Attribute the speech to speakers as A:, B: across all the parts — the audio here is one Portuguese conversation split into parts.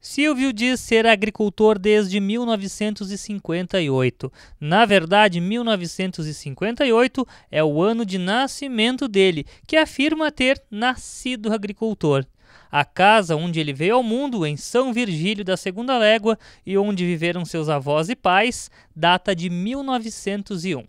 A: Silvio diz ser agricultor desde 1958. Na verdade, 1958 é o ano de nascimento dele, que afirma ter nascido agricultor. A casa onde ele veio ao mundo, em São Virgílio da Segunda Légua, e onde viveram seus avós e pais, data de 1901.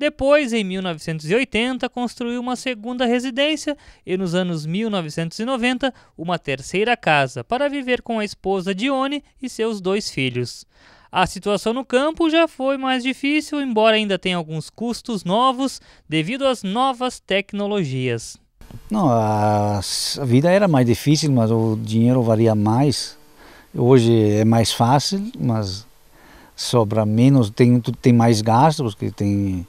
A: Depois, em 1980, construiu uma segunda residência e nos anos 1990 uma terceira casa para viver com a esposa Dione e seus dois filhos. A situação no campo já foi mais difícil, embora ainda tenha alguns custos novos devido às novas tecnologias.
B: Não, a vida era mais difícil, mas o dinheiro varia mais. Hoje é mais fácil, mas sobra menos, tem, tem mais gastos, porque tem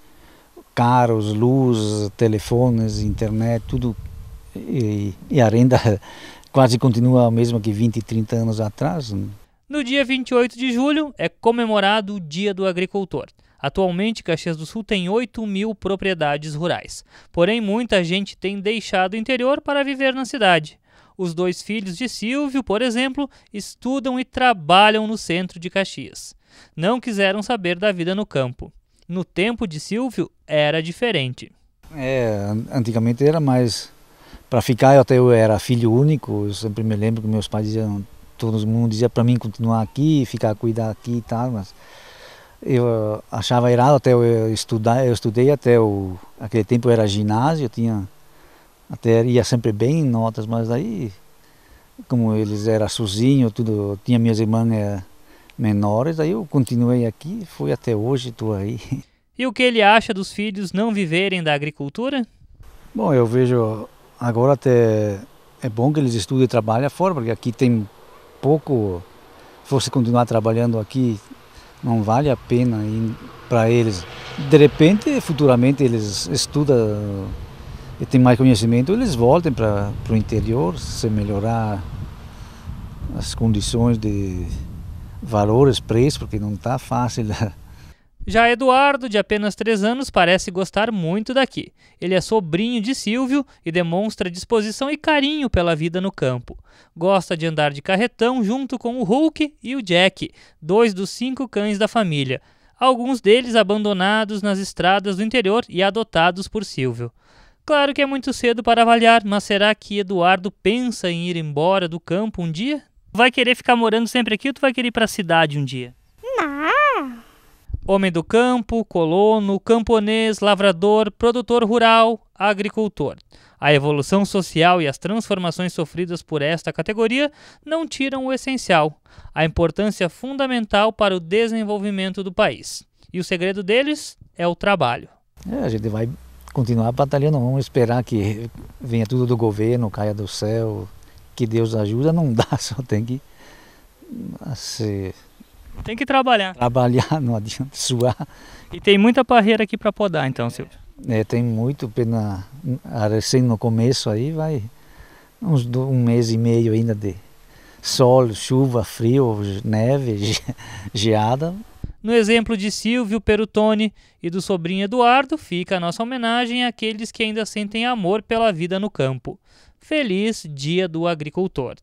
B: caros, luz, telefones, internet, tudo. E, e a renda quase continua a mesma que 20, 30 anos atrás. Né?
A: No dia 28 de julho é comemorado o Dia do Agricultor. Atualmente, Caxias do Sul tem 8 mil propriedades rurais. Porém, muita gente tem deixado o interior para viver na cidade. Os dois filhos de Silvio, por exemplo, estudam e trabalham no centro de Caxias. Não quiseram saber da vida no campo. No tempo de Silvio era diferente.
B: É, antigamente era mais para ficar, eu até eu era filho único, eu sempre me lembro que meus pais diziam, todo mundo dizia para mim continuar aqui, ficar cuidar aqui e tal, mas eu ah, achava errado até eu estudar, eu estudei até o aquele tempo era ginásio, eu tinha até ia sempre bem em notas, mas aí como eles era sozinho, tudo, tinha minhas irmãs eh, menores, aí eu continuei aqui, fui até hoje, estou aí.
A: E o que ele acha dos filhos não viverem da agricultura?
B: Bom, eu vejo agora até é bom que eles estudem e trabalhem fora, porque aqui tem pouco. Se você continuar trabalhando aqui, não vale a pena para eles. De repente, futuramente, eles estudam e têm mais conhecimento, eles voltem para o interior, se melhorar as condições de valores, preços, porque não está fácil. Né?
A: Já Eduardo, de apenas 3 anos, parece gostar muito daqui. Ele é sobrinho de Silvio e demonstra disposição e carinho pela vida no campo. Gosta de andar de carretão junto com o Hulk e o Jack, dois dos cinco cães da família, alguns deles abandonados nas estradas do interior e adotados por Silvio. Claro que é muito cedo para avaliar, mas será que Eduardo pensa em ir embora do campo um dia? Vai querer ficar morando sempre aqui ou tu vai querer ir pra cidade um dia? Não. Homem do campo, colono, camponês, lavrador, produtor rural, agricultor. A evolução social e as transformações sofridas por esta categoria não tiram o essencial, a importância fundamental para o desenvolvimento do país. E o segredo deles é o trabalho.
B: É, a gente vai continuar batalhando, vamos esperar que venha tudo do governo, caia do céu, que Deus ajuda não dá, só tem que ah, ser.
A: Tem que trabalhar.
B: Trabalhar, não adianta suar. E tem muita barreira aqui para podar, então, é. Silvio? É, tem muito, pena, assim no começo aí vai uns um mês e meio ainda de sol, chuva, frio, neve, geada.
A: No exemplo de Silvio Perutone e do sobrinho Eduardo, fica a nossa homenagem àqueles que ainda sentem amor
B: pela vida no campo. Feliz Dia do Agricultor!